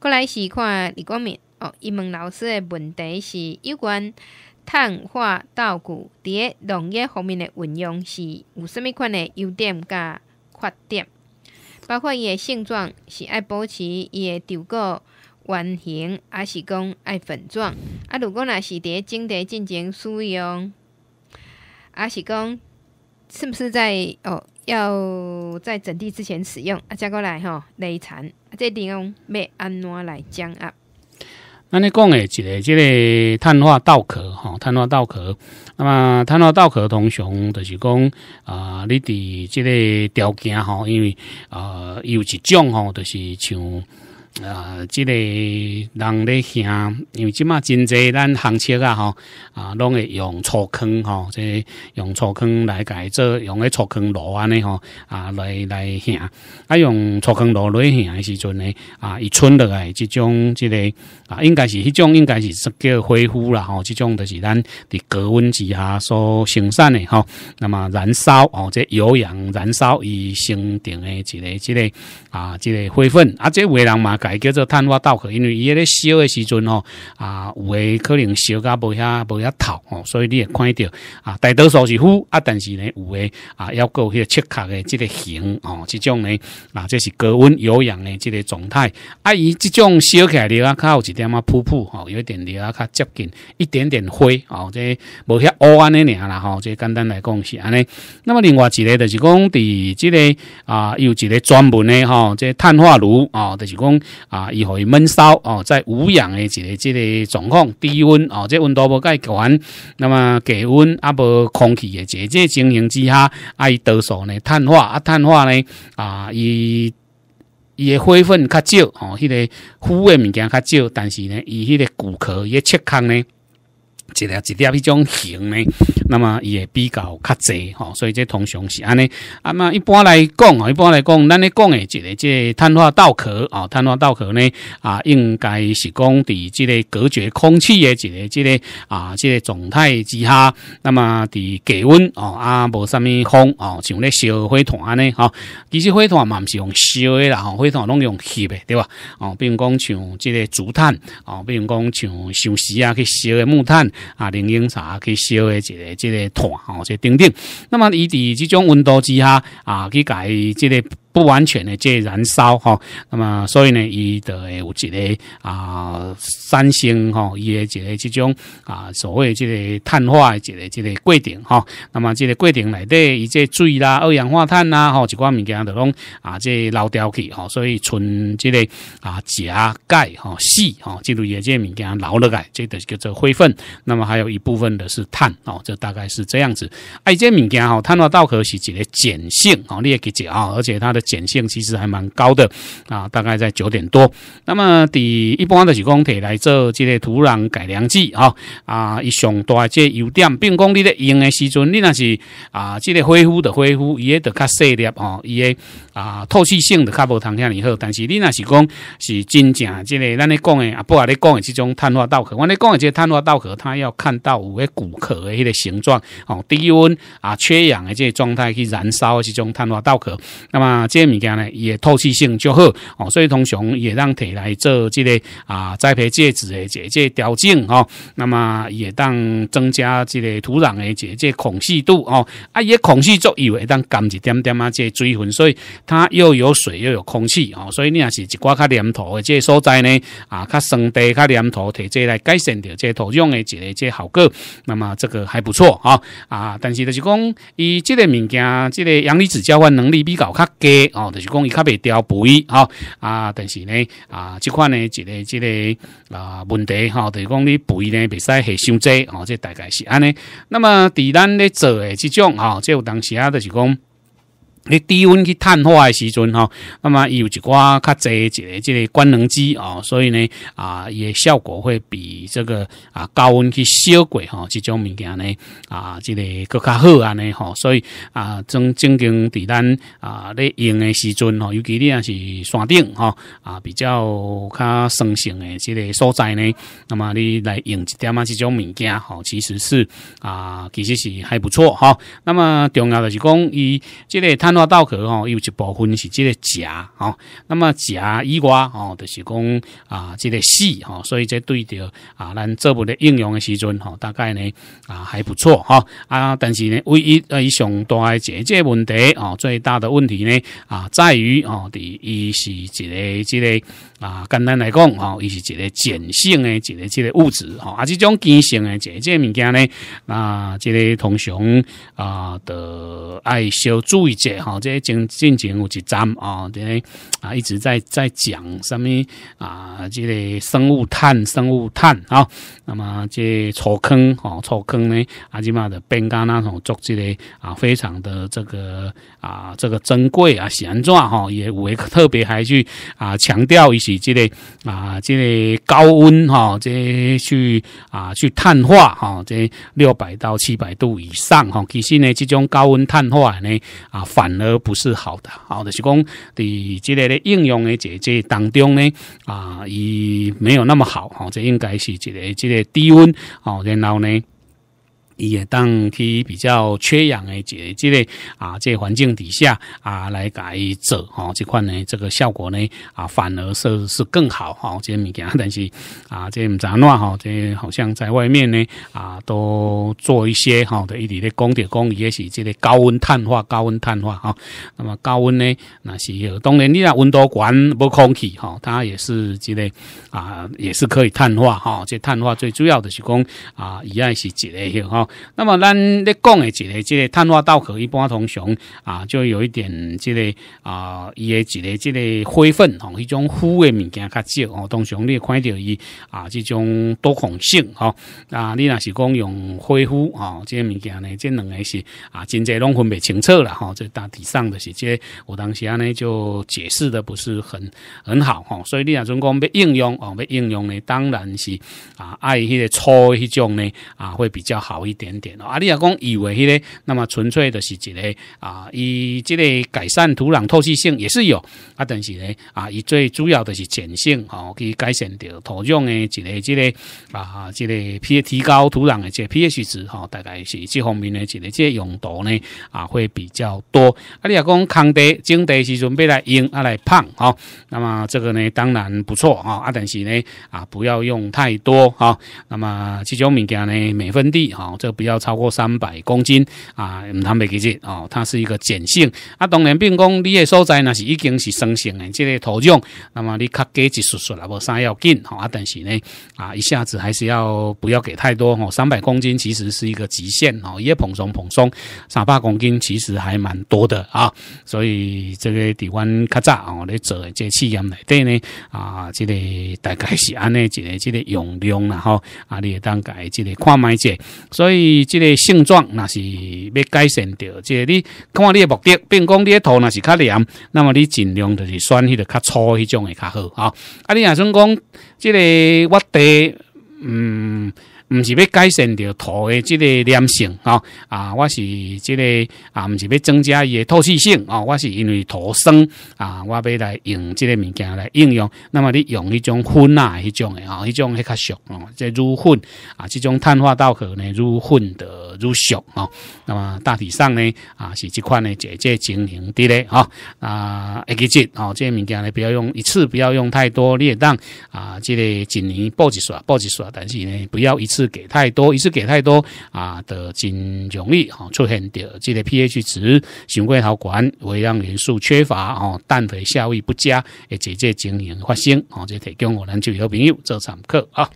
过来是看李国明哦。伊问老师的问题是有关碳化稻谷伫诶农业方面的运用是有甚物款的优点甲缺点？包括伊的性状是爱保持伊的稻谷。圆形，还是讲爱粉状？啊，如果若是在种地进行使用，还是讲？是不是在哦？要在整地之前使用啊？再过来哈，内残这地方要安怎来讲啊？那你讲诶，一个即个碳化稻壳哈，碳化稻壳，那么碳化稻壳通常就是讲啊，你伫即个条件吼，因为啊，有一种吼，就是像。啊，即个人咧行，因为即马真济咱行车啊吼，啊，拢会用粗坑吼，即用粗坑来改做用个粗坑炉安尼吼，啊来来行，啊用粗坑炉来行的时阵呢，啊一村落来即种即个啊，应该是迄种应该是直叫恢复啦吼，即种就是咱伫高温之下所生产诶吼，那么燃烧哦，即有氧燃烧以生成的一个即个啊即个灰粉啊即为诶人嘛。改叫做碳化稻壳，因为伊咧烧的时阵哦，啊，有诶可能烧甲无遐无遐透哦，所以你会看到啊，大多数是腐啊，但是呢，有诶啊，要有迄个切壳诶，即个形哦，即种呢，啊，这是高温有氧诶，即个状态。啊，伊即种烧起来咧，较有一点啊噗噗哦，有点咧较接近一点点灰哦，即无遐乌暗尼年啦吼，即简单来讲是安尼。那么另外一个就是讲伫即个啊，有一个专门诶吼，即碳化炉哦，就是讲。啊，伊伊闷烧哦，在无氧的一个、一个状况，低温哦，这温度无改转，那么低温啊，无空气的这这情形之下，啊伊多数呢碳化啊，碳化呢啊，伊伊诶灰分较少哦，迄个腐诶物件较少，但是呢，伊迄个骨壳诶切空呢。一粒一粒迄种形呢，那么伊会比较较济吼，所以这通常是安尼。啊，嘛一般来讲哦，一般来讲，咱咧讲诶，一个即个碳化稻壳哦，碳化稻壳呢啊，应该是讲伫即个隔绝空气诶，一个即个啊，即个状态之下，那么伫低温哦啊，无啥物风哦，像咧烧火炭安尼吼，其实火炭嘛毋是用烧诶啦，吼，火炭拢用吸诶，对吧？哦，比如讲像即个竹炭哦，比如讲像像皮啊去烧诶木炭。啊，零用茶去烧的，即个这个汤吼，即等等。那么，以伫这种温度之下啊，去改这个。不完全的这燃烧哈，那么所以呢，伊就有一个啊，三星哈，伊一个即种啊，所谓即个碳化一个这个过程哈。那么即个过程内底，伊即水啦、二氧化碳啦，吼，一个物件都拢啊，即捞掉去，吼。所以存即个啊，钾、钙、哈、硒、哈，进入一些物件捞了来，即个叫做灰分。那么还有一部分的是碳，哦，这大概是这样子。哎，即个物件哈，碳化稻壳是一个碱性，哦，你也记得啊，而且它的碱性其实还蛮高的啊，大概在九点多。那么，第一般的是讲铁来做这个土壤改良剂啊啊，以上大这优点，并讲你咧用的时阵，你那是啊，这个恢复的恢复，伊也得较细粒哦，伊也啊透气性的较无通遐尔好。但是你那是讲是真正这个咱咧讲的啊，不啊，你讲的这种碳化稻壳。我咧讲的这碳化稻壳，它要看到有诶骨壳的迄个形状哦，低温啊缺氧的这个状态去燃烧的这种碳化稻壳。那么这物件呢，伊嘅透气性较好，哦，所以通常也当提来做即个啊栽培介质嘅介调整哦。那么也当增加即个土壤嘅介介孔隙度哦，啊，也孔隙作用会当干一点点啊，即水分，所以它又有水又有空气哦，所以你也是一个较黏土嘅即所在呢，啊，较生地较黏土提即来改善掉即土壤嘅即即效果。那么这个还不错啊啊，但是就是讲伊即个物件，即个阳离子交换能力比较较低。哦，就是讲伊较袂掉肥，吼啊，但是呢，啊，即款呢一个即个啊问题，吼，就是讲你肥呢，袂使下伤济哦，即大概是安尼。那么伫咱咧做诶即种，哦，即有当时啊，就是讲。你低温去碳化诶时阵吼，那么有一寡较侪一个即个光能机哦，所以呢啊，也效果会比这个啊高温去烧过吼，即种物件呢啊，即个搁较好安尼吼，所以啊，正正经伫咱啊咧用诶时阵吼，尤其你若是山顶吼啊比较较生性诶即个所在呢，那么你来用一点啊即种物件吼，其实是啊其实是还不错吼。那么重要的是讲伊即个碳。到去哦，有一部分是这个钾哦，那么钾、以外哦，就是讲啊，这个硒哦，所以这对着啊，咱这部的应用的时阵哦，大概呢啊还不错哈啊，但是呢，唯一啊，上大个解决问题哦，最大的问题呢啊，在于哦，第一是一个这个啊，简单来讲哦，伊是一个碱性的一个这个物质哦，啊，这种碱性的解决物件呢，那这个通常啊，的爱小注意者。好，这进进前有几站哦，这。啊，一直在在讲什么啊？这个生物碳，生物碳啊。那么这土坑哈，土坑呢阿基玛的边干那种，做这个啊，非常的这个啊，这个珍贵啊，现状哈，也为特别还去啊强调一些这类啊，这类高温哈，这去啊去碳化哈，这六百到七百度以上哈。其实呢，这种高温碳化呢啊，反而不是好的。好，就是讲的这类。的应用的这这当中呢，啊，伊没有那么好哈，这应该是一个，这个低温哦，然后呢。伊会当去比较缺氧一个即个啊，即、这环境底下啊来改做哦，这款呢，这个效果呢啊，反而是是更好哈，这些物件，但是啊，这毋唔安怎吼，这好像在外面呢啊，都做一些好的一咧讲着讲工，也是这个高温碳化，高温碳化哈。那么高温呢，那是当然，你若温度管不空气哈，它也是这个啊，也是可以碳化哈。这碳化最主要的是讲啊，一样是这类哈。那么咱咧讲诶，一个即个碳化稻壳一般通常啊，就有一点即个啊，伊诶一个即个灰粉吼，伊种灰诶物件较少吼。通常你看到伊啊，即种多孔性吼啊，你若是讲用灰灰吼，即个物件呢，即两个是啊，真正拢分袂清楚了吼。这大体上的是即，我当时呢就解释的不是很很好吼，所以你若想讲要应用哦，要应用呢，当然是啊，爱迄个粗迄种呢啊，会比较好一。点点哦，啊，你若讲以为迄个，那么纯粹的是一个啊，伊即个改善土壤透气性也是有，啊，但是呢啊，伊最主要的是碱性哦，去改善掉土壤的一个即个啊，即个 p 提高土壤的这 pH 值哈，大概是这方面一个即个用途呢啊会比较多，啊，你若讲空地种地时准备来用啊来喷哦，那么这个呢当然不错哈，啊，但是呢啊不要用太多哈，那么这种物件呢每分地哈这。不要超过三百公斤啊！唔同嘅记制哦，它是一个碱性啊。当然，并讲你嘅所在那是已经是酸性嘅，即个土壤。那么你卡加一少少啦？无三要紧啊，但是呢啊，一下子还是要不要给太多哦？三百公斤其实是一个极限哦，一蓬松蓬松三百公斤其实还蛮多的啊。所以这个地方卡早哦，你做即个试验内底呢啊，即个大概是安呢一个即个用量啦吼啊，你当该即个看卖者，所以。所以，这个性状那是要改善掉。即个你看，你目的，并讲你的头那是较黏，那么你尽量就是选迄个较粗迄种会较好啊。啊，你也算讲，即个我地，嗯。唔是要改善着土诶，即个粘性啊啊！我是即个啊，唔是要增加伊诶透气性啊！我是因为土生啊，我要来用即个物件来应用。那么你用一种粉啊，一种诶啊，一种迄较俗哦，即如粉啊，即种碳化稻壳呢，如粉的如俗哦。那么大体上呢啊，是即款呢，即个经营啲咧吼啊，一个剂哦，即个物件呢，不要用一次，不要用太多，劣当啊，即个一年报一刷报一刷，但是呢，不要一次。是给太多，一次给太多啊的，金容易哦出现的这个 pH 值，循规好管微量元素缺乏哦，氮肥效益不佳，会这些情形发生哦，这提供我们就有朋友做参考啊。